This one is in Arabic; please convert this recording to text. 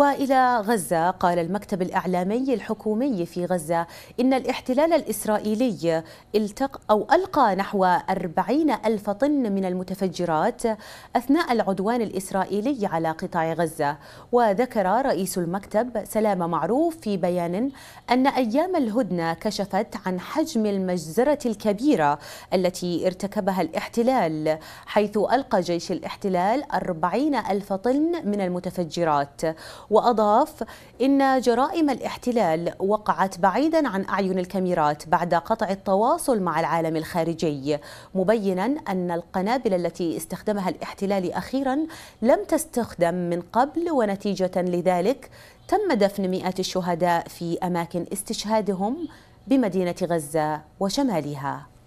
والى غزه قال المكتب الاعلامي الحكومي في غزه ان الاحتلال الاسرائيلي التق او القى نحو 40 الف طن من المتفجرات اثناء العدوان الاسرائيلي على قطاع غزه وذكر رئيس المكتب سلام معروف في بيان ان ايام الهدنه كشفت عن حجم المجزره الكبيره التي ارتكبها الاحتلال حيث القى جيش الاحتلال 40 الف طن من المتفجرات وأضاف إن جرائم الاحتلال وقعت بعيدا عن أعين الكاميرات بعد قطع التواصل مع العالم الخارجي مبينا أن القنابل التي استخدمها الاحتلال أخيرا لم تستخدم من قبل ونتيجة لذلك تم دفن مئات الشهداء في أماكن استشهادهم بمدينة غزة وشمالها